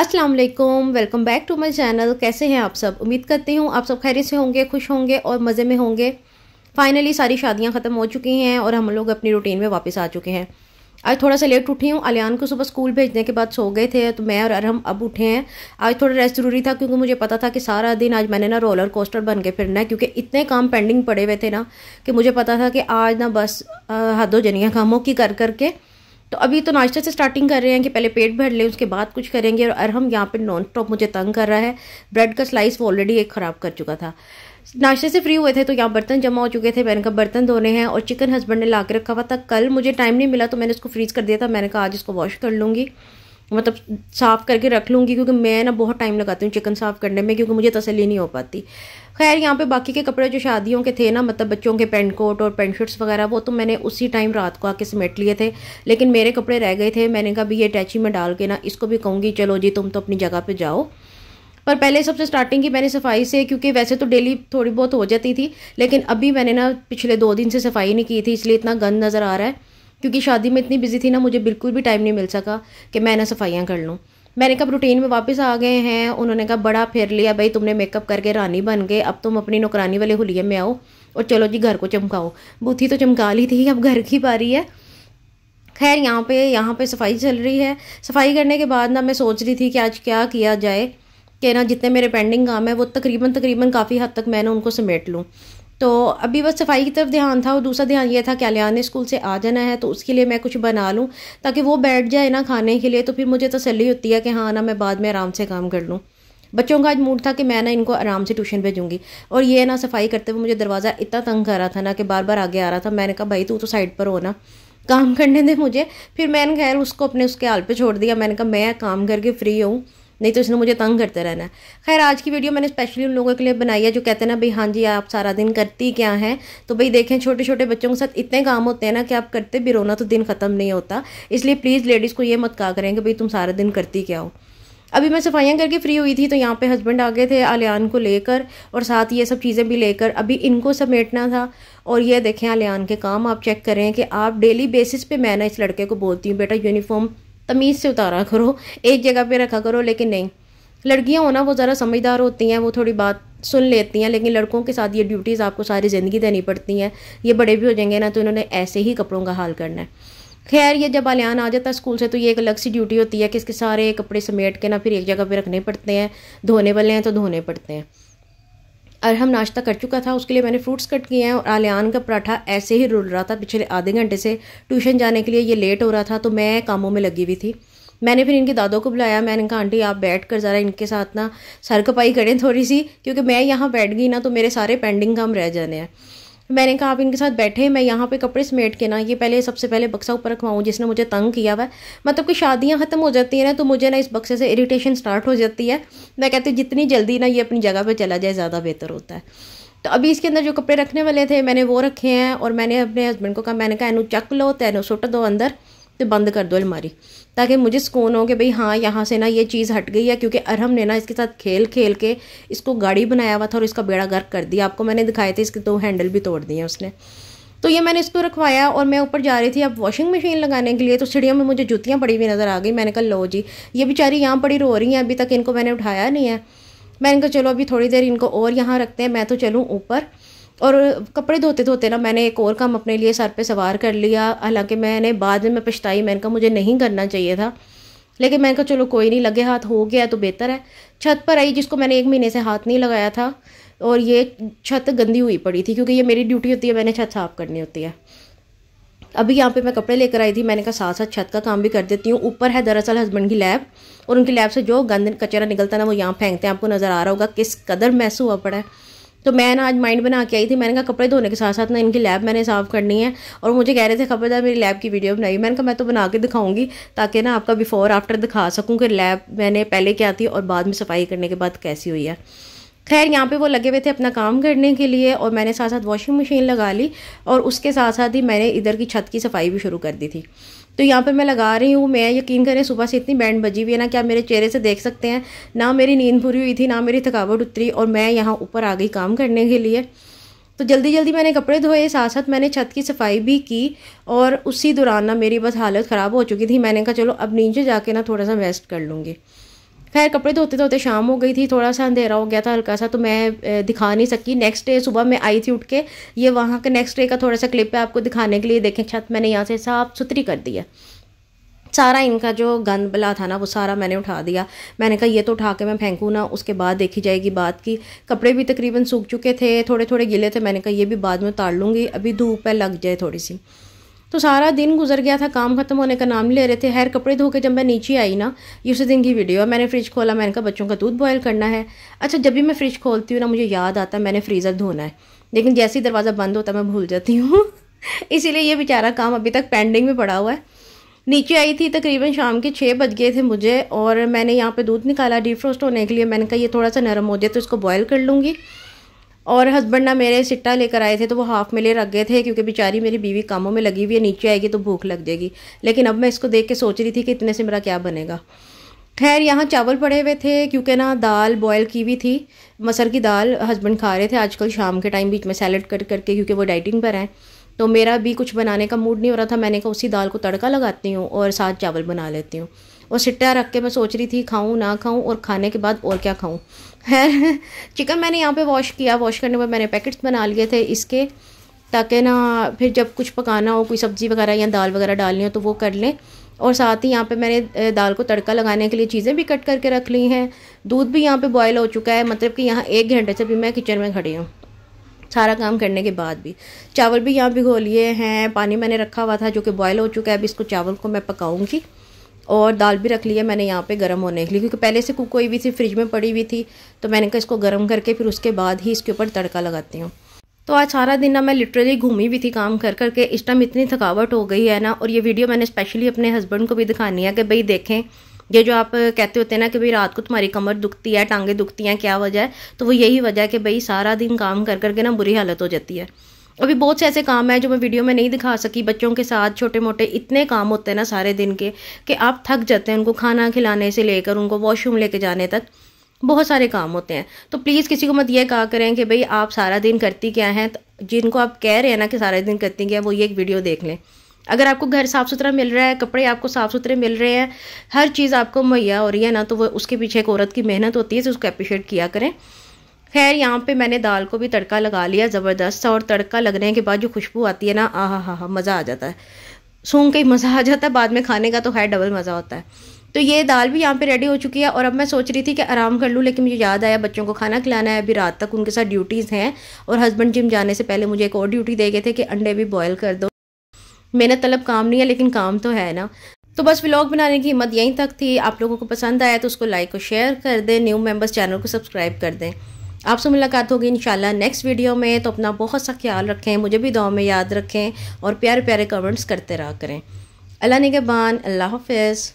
अस्सलाम वालेकुम welcome back to my channel कैसे हैं आप सब उम्मीद करती हूँ आप सब खैर से होंगे खुश होंगे और मज़े में होंगे फाइनली सारी शादियाँ ख़त्म हो चुकी हैं और हम लोग अपनी रूटीन में वापस आ चुके हैं आज थोड़ा सा लेट उठी हूँ अलियान को सुबह स्कूल भेजने के बाद सो गए थे तो मैं और अरहम अब उठे हैं आज थोड़ा रेस्ट ज़रूरी था क्योंकि मुझे पता था कि सारा दिन आज मैंने ना रोलर कोस्टर बन के फिरना है क्योंकि इतने काम पेंडिंग पड़े हुए थे ना कि मुझे पता था कि आज ना बस हदों जनिया कामों की कर करके कर तो अभी तो नाश्ते से स्टार्टिंग कर रहे हैं कि पहले पेट भर लें उसके बाद कुछ करेंगे और अरहम यहाँ पे नॉन स्टॉप मुझे तंग कर रहा है ब्रेड का स्लाइस वो ऑलरेडी एक ख़राब कर चुका था नाश्ते से फ्री हुए थे तो यहाँ बर्तन जमा हो चुके थे मैंने कहा बर्तन धोने हैं और चिकन हस्बैंड ने ला के रखा हुआ था कल मुझे टाइम नहीं मिला तो मैंने उसको फ्रीज़ कर दिया था मैंने कहा आज इसको वॉश कर लूँगी मतलब साफ़ करके रख लूँगी क्योंकि मैं ना बहुत टाइम लगाती हूँ चिकन साफ़ करने में क्योंकि मुझे तसली नहीं हो पाती खैर यहाँ पे बाकी के कपड़े जो शादियों के थे ना मतलब बच्चों के पेंट कोट और पेंट शर्ट्स वगैरह वो तो मैंने उसी टाइम रात को आके समेट लिए थे लेकिन मेरे कपड़े रह गए थे मैंने कहा भी ये अटैची में डाल के ना इसको भी कहूँगी चलो जी तुम तो अपनी जगह पर जाओ पर पहले सबसे स्टार्टिंग की मैंने सफाई से क्योंकि वैसे तो डेली थोड़ी बहुत हो जाती थी लेकिन अभी मैंने ना पिछले दो दिन से सफाई नहीं की थी इसलिए इतना गंद नज़र आ रहा है क्योंकि शादी में इतनी बिजी थी ना मुझे बिल्कुल भी टाइम नहीं मिल सका कि मैं ना सफाइयाँ कर लूँ मैंने कहा रूटीन में वापस आ गए हैं उन्होंने कहा बड़ा फिर लिया भाई तुमने मेकअप करके रानी बन गए अब तुम अपनी नौकरानी वाले हुलिये में आओ और चलो जी घर को चमकाओ बूथी तो चमका ली थी अब घर की पारी है खैर यहाँ पे यहाँ पे सफाई चल रही है सफाई करने के बाद ना मैं सोच रही थी कि आज क्या किया जाए कि ना जितने मेरे पेंडिंग काम है वो तकरीबन तकरीबन काफ़ी हद तक मैंने उनको समेट लूँ तो अभी बस सफाई की तरफ ध्यान था और दूसरा ध्यान ये था कि अलियान ने स्कूल से आ जाना है तो उसके लिए मैं कुछ बना लूँ ताकि वो बैठ जाए ना खाने के लिए तो फिर मुझे तसली होती है कि हाँ ना मैं बाद में आराम से काम कर लूँ बच्चों का आज मूड था कि मैं ना इनको आराम से ट्यूशन भेजूंगी और ये ना सफाई करते हुए मुझे दरवाज़ा इतना तंग कर रहा था ना कि बार बार आगे आ रहा था मैंने कहा भाई तू तो साइड पर हो ना काम करने दे मुझे फिर मैंने खैर उसको अपने उसके हाल पे छोड़ दिया मैंने कहा मैं काम करके फ्री हूँ नहीं तो इसने मुझे तंग करते रहना है खैर आज की वीडियो मैंने स्पेशली उन लोगों के लिए बनाई है जो कहते हैं ना भाई हाँ जी आप सारा दिन करती क्या है तो भाई देखें छोटे छोटे बच्चों के साथ इतने काम होते हैं ना कि आप करते भी रोना तो दिन ख़त्म नहीं होता इसलिए प्लीज़ लेडीज़ को ये मत कहा करें कि भाई तुम सारा दिन करती क्या हो अभी मैं सफाइयाँ करके फ्री हुई थी तो यहाँ पे हस्बैंड आ गए थे आलियान को लेकर और साथ ये सब चीज़ें भी लेकर अभी इनको समेटना था और ये देखें आलियान के काम आप चेक करें कि आप डेली बेसिस पे मैं ना इस लड़के को बोलती हूँ बेटा यूनिफॉर्म तमीज़ से उतारा करो एक जगह पे रखा करो लेकिन नहीं लड़कियां होना वो ज़रा समझदार होती हैं वो थोड़ी बात सुन लेती हैं लेकिन लड़कों के साथ ये ड्यूटीज़ आपको सारी ज़िंदगी देनी पड़ती हैं ये बड़े भी हो जाएंगे ना तो इन्होंने ऐसे ही कपड़ों का हाल करना है खैर ये जब आलियान आ जाता है स्कूल से तो ये एक अलग सी ड्यूटी होती है कि इसके सारे कपड़े समेट के ना फिर एक जगह पर रखने पड़ते हैं धोने वाले हैं तो धोने पड़ते हैं अरहम नाश्ता कर चुका था उसके लिए मैंने फ्रूट्स कट किए हैं और आलियान का पराठा ऐसे ही रुल रहा था पिछले आधे घंटे से ट्यूशन जाने के लिए ये लेट हो रहा था तो मैं कामों में लगी हुई थी मैंने फिर इनके दादों को बुलाया मैंने कहा आंटी आप बैठ कर ज़रा इनके साथ ना सरकपाई करें थोड़ी सी क्योंकि मैं यहाँ बैठ गई ना तो मेरे सारे पेंडिंग काम रह जाने हैं मैंने कहा आप इनके साथ बैठे मैं यहाँ पे कपड़े समेट के ना ये पहले सबसे पहले बक्सा ऊपर रखवाऊँ जिसने मुझे तंग किया हुआ मतलब कि शादियाँ ख़त्म हो जाती हैं ना तो मुझे ना इस बक्से से इरीटेशन स्टार्ट हो जाती है मैं कहती हूँ जितनी जल्दी ना ये अपनी जगह पर चला जाए ज़्यादा बेहतर होता है तो अभी इसके अंदर जो कपड़े रखने वाले थे मैंने वो रखे हैं और मैंने अपने हस्बैंड को कहा मैंने कहा इनू चक लो तो सुट दो अंदर तो बंद कर दो अलमारी ताकि मुझे सुकून हो कि भाई हाँ यहाँ से ना ये चीज़ हट गई है क्योंकि अरहम ने ना इसके साथ खेल खेल के इसको गाड़ी बनाया हुआ था और इसका बेड़ा गर्क कर दिया आपको मैंने दिखाए थे इसके दो हैंडल भी तोड़ दिए उसने तो ये मैंने इसको रखवाया और मैं ऊपर जा रही थी अब वॉशिंग मशीन लगाने के लिए तो सीढ़ियों में मुझे जूतियाँ पड़ी हुई नज़र आ गई मैंने कहा लो जी ये बेचारी यहाँ पड़ी रो रही हैं अभी तक इनको मैंने उठाया नहीं है मैंने कहा चलो अभी थोड़ी देर इनको और यहाँ रखते हैं मैं तो चलूँ ऊपर और कपड़े धोते धोते ना मैंने एक और काम अपने लिए सर पे सवार कर लिया हालांकि मैंने बाद में मैं पछताई मैंने कहा मुझे नहीं करना चाहिए था लेकिन मैंने कहा चलो कोई नहीं लगे हाथ हो गया तो बेहतर है छत पर आई जिसको मैंने एक महीने से हाथ नहीं लगाया था और ये छत गंदी हुई पड़ी थी क्योंकि ये मेरी ड्यूटी होती है मैंने छत साफ़ करनी होती है अभी यहाँ पे मैं कपड़े लेकर आई थी मैंने कहा साथ साथ छत का काम भी कर देती हूँ ऊपर है दरअसल हस्बैंड की लैब और उनकी लैब से जो गंद कचरा निकलता है ना वो यहाँ फेंकते हैं आपको नज़र आ रहा होगा किस कदर मैस हुआ पड़ा है तो मैं ना आज माइंड बना के आई थी मैंने कहा कपड़े धोने के साथ साथ ना इनकी लैब मैंने साफ़ करनी है और मुझे कह रहे थे था मेरी लैब की वीडियो बनाई मैंने कहा मैं तो बना के दिखाऊंगी ताकि ना आपका बिफ़ोर आफ्टर दिखा सकूँ कि लैब मैंने पहले क्या थी और बाद में सफाई करने के बाद कैसी हुई है खैर यहाँ पे वो लगे हुए थे अपना काम करने के लिए और मैंने साथ साथ वॉशिंग मशीन लगा ली और उसके साथ साथ ही मैंने इधर की छत की सफाई भी शुरू कर दी थी तो यहाँ पे मैं लगा रही हूँ मैं यकीन करें सुबह से इतनी बैंड बजी हुई है ना कि आप मेरे चेहरे से देख सकते हैं ना मेरी नींद पूरी हुई थी ना मेरी थकावट उतरी और मैं यहाँ ऊपर आ गई काम करने के लिए तो जल्दी जल्दी मैंने कपड़े धोए साथ साथ मैंने छत की सफाई भी की और उसी दौरान ना मेरी बस हालत ख़राब हो चुकी थी मैंने कहा चलो अब नीचे जाके ना थोड़ा सा वेस्ट कर लूँगी खैर कपड़े धोते धोते शाम हो गई थी थोड़ा सा अंधेरा हो गया था हल्का सा तो मैं दिखा नहीं सकी नेक्स्ट डे सुबह मैं आई थी उठ के ये वहाँ का नेक्स्ट डे का थोड़ा सा क्लिप है आपको दिखाने के लिए देखें छत मैंने यहाँ से साफ सुथरी कर दी है सारा इनका जो गंद बला था ना वो सारा मैंने उठा दिया मैंने कहा ये तो उठा के मैं फेंकूँ ना उसके बाद देखी जाएगी बात की कपड़े भी तकरीबन सूख चुके थे थोड़े थोड़े गिले थे मैंने कहा ये भी बाद में उतार लूँगी अभी धूप है लग जाए थोड़ी सी तो सारा दिन गुजर गया था काम खत्म होने का नाम ले रहे थे हर कपड़े धो के जब मैं नीचे आई ना ये उसी दिन की वीडियो है मैंने फ्रिज खोला मैंने कहा बच्चों का दूध बॉयल करना है अच्छा जब भी मैं फ्रिज खोलती हूँ ना मुझे याद आता है मैंने फ्रीज़र धोना है लेकिन जैसे ही दरवाज़ा बंद होता मैं भूल जाती हूँ इसीलिए ये बेचारा काम अभी तक पेंडिंग में पड़ा हुआ है नीचे आई थी तकरीबन शाम के छः बज गए थे मुझे और मैंने यहाँ पर दूध निकाला डीफ्रोस्ट होने के लिए मैंने कहा ये थोड़ा सा नरम हो जाए तो इसको बॉयल कर लूँगी और हस्बैंड ना मेरे सिट्टा लेकर आए थे तो वो हाफ में ले रख गए थे क्योंकि बेचारी मेरी बीवी कामों में लगी हुई है नीचे आएगी तो भूख लग जाएगी लेकिन अब मैं इसको देख के सोच रही थी कि इतने से मेरा क्या बनेगा खैर यहाँ चावल पड़े हुए थे क्योंकि ना दाल बॉयल की हुई थी मसर की दाल हस्बैंड खा रहे थे आजकल शाम के टाइम बीच में सैलड कट करके क्योंकि वो डाइटिंग पर हैं तो मेरा भी कुछ बनाने का मूड नहीं हो रहा था मैंने कहा उसी दाल को तड़का लगाती हूँ और साथ चावल बना लेती हूँ और सिट्टा रख के मैं सोच रही थी खाऊँ ना खाऊँ और खाने के बाद और क्या खाऊँ है चिकन मैंने यहाँ पे वॉश किया वॉश करने पर मैंने पैकेट्स बना लिए थे इसके ताकि ना फिर जब कुछ पकाना हो कोई सब्ज़ी वगैरह या दाल वगैरह डालनी हो तो वो कर लें और साथ ही यहाँ पे मैंने दाल को तड़का लगाने के लिए चीज़ें भी कट करके रख ली हैं दूध भी यहाँ पे बॉयल हो चुका है मतलब कि यहाँ एक घंटे से भी मैं किचन में खड़ी हूँ सारा काम करने के बाद भी चावल भी यहाँ भिगो लिए हैं पानी मैंने रखा हुआ था जो कि बॉयल हो चुका है अब इसको चावल को मैं पकाऊँगी और दाल भी रख ली है मैंने यहाँ पे गर्म होने के लिए क्योंकि पहले से कुक हुई भी थी फ्रिज में पड़ी हुई थी तो मैंने कहा इसको गर्म करके फिर उसके बाद ही इसके ऊपर तड़का लगाती हूँ तो आज सारा दिन ना मैं लिटरली घूमी भी थी काम कर करके इस टाइम इतनी थकावट हो गई है ना और ये वीडियो मैंने स्पेशली अपने हस्बैंड को भी दिखानी है कि भाई देखें ये जो आप कहते होते हैं ना कि भाई रात को तुम्हारी कमर दुखती है टांगे दुखती हैं क्या वजह है तो वो यही वजह है कि भाई सारा दिन काम कर करके ना बुरी हालत हो जाती है अभी बहुत से ऐसे काम हैं जो मैं वीडियो में नहीं दिखा सकी बच्चों के साथ छोटे मोटे इतने काम होते हैं ना सारे दिन के कि आप थक जाते हैं उनको खाना खिलाने से लेकर उनको वॉशरूम लेके जाने तक बहुत सारे काम होते हैं तो प्लीज़ किसी को मत ये कहा करें कि भाई आप सारा दिन करती क्या हैं तो जिनको आप कह रहे हैं ना कि सारा दिन करती क्या वो ये एक वीडियो देख लें अगर आपको घर साफ़ सुथरा मिल रहा है कपड़े आपको साफ़ सुथरे मिल रहे हैं हर चीज़ आपको मुहैया हो रही है ना तो वो उसके पीछे एक औरत की मेहनत होती है तो उसको अप्रिशिएट किया करें खैर यहाँ पे मैंने दाल को भी तड़का लगा लिया ज़बरदस्त और तड़का लगने के बाद जो खुशबू आती है ना आहा हा हा मज़ा आ जाता है सूंघ के मज़ा आ जाता है बाद में खाने का तो खैर डबल मज़ा होता है तो ये दाल भी यहाँ पे रेडी हो चुकी है और अब मैं सोच रही थी कि आराम कर लूँ लेकिन मुझे याद आया बच्चों को खाना खिलाना है अभी रात तक उनके साथ ड्यूटीज़ हैं और हस्बैंड जिम जाने से पहले मुझे एक और ड्यूटी दे गए थे कि अंडे भी बॉयल कर दो मेहनत तलब काम नहीं है लेकिन काम तो है ना तो बस व्लॉग बनाने की हिम्मत यहीं तक थी आप लोगों को पसंद आया तो उसको लाइक और शेयर कर दें न्यू मेम्बर्स चैनल को सब्सक्राइब कर दें आपसे मुलाकात होगी इंशाल्लाह नेक्स्ट वीडियो में तो अपना बहुत सा ख्याल रखें मुझे भी दुआ में याद रखें और प्यारे प्यारे कमेंट्स करते रहा करें अल्लाह निगबान अल्लाह हाफिज़